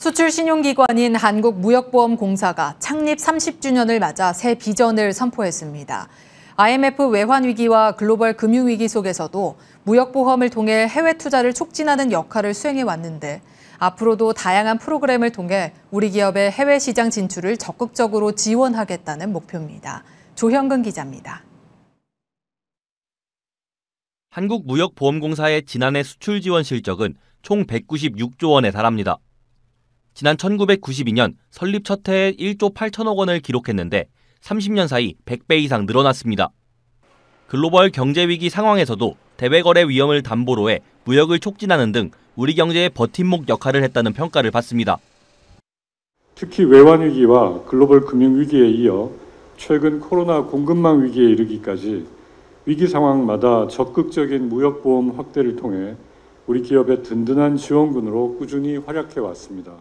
수출 신용기관인 한국무역보험공사가 창립 30주년을 맞아 새 비전을 선포했습니다. IMF 외환위기와 글로벌 금융위기 속에서도 무역보험을 통해 해외 투자를 촉진하는 역할을 수행해 왔는데 앞으로도 다양한 프로그램을 통해 우리 기업의 해외 시장 진출을 적극적으로 지원하겠다는 목표입니다. 조현근 기자입니다. 한국무역보험공사의 지난해 수출 지원 실적은 총 196조 원에 달합니다. 지난 1992년 설립 첫 해에 1조 8천억 원을 기록했는데 30년 사이 100배 이상 늘어났습니다. 글로벌 경제 위기 상황에서도 대외 거래 위험을 담보로 해 무역을 촉진하는 등 우리 경제의 버팀목 역할을 했다는 평가를 받습니다. 특히 외환 위기와 글로벌 금융 위기에 이어 최근 코로나 공급망 위기에 이르기까지 위기 상황마다 적극적인 무역 보험 확대를 통해 우리 기업의 든든한 지원군으로 꾸준히 활약해 왔습니다.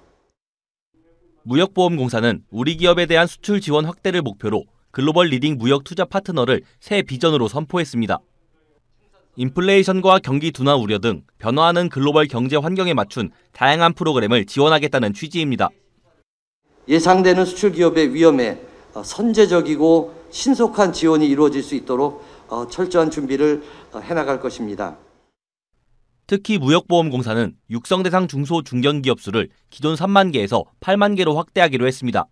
무역보험공사는 우리 기업에 대한 수출 지원 확대를 목표로 글로벌 리딩 무역 투자 파트너를 새 비전으로 선포했습니다. 인플레이션과 경기 둔화 우려 등 변화하는 글로벌 경제 환경에 맞춘 다양한 프로그램을 지원하겠다는 취지입니다. 예상되는 수출 기업의 위험에 어, 선제적이고 신속한 지원이 이루어질 수 있도록 어, 철저한 준비를 어, 해나갈 것입니다. 특히 무역보험공사는 육성 대상 중소 중견기업 수를 기존 3만 개에서 8만 개로 확대하기로 했습니다.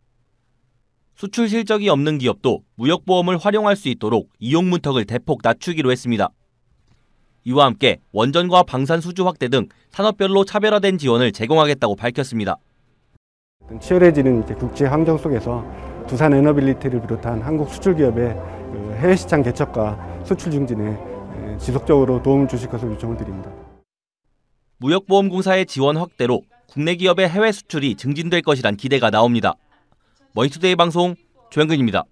수출 실적이 없는 기업도 무역보험을 활용할 수 있도록 이용 문턱을 대폭 낮추기로 했습니다. 이와 함께 원전과 방산 수주 확대 등 산업별로 차별화된 지원을 제공하겠다고 밝혔습니다. 치열해지는 국제 환경 속에서 두산 에너빌리티를 비롯한 한국 수출 기업의 그 해외 시장 개척과 수출 증진에 지속적으로 도움을 주실 것을 요청 드립니다. 무역보험공사의 지원 확대로 국내 기업의 해외 수출이 증진될 것이란 기대가 나옵니다. 머니투데이 방송 조영근입니다.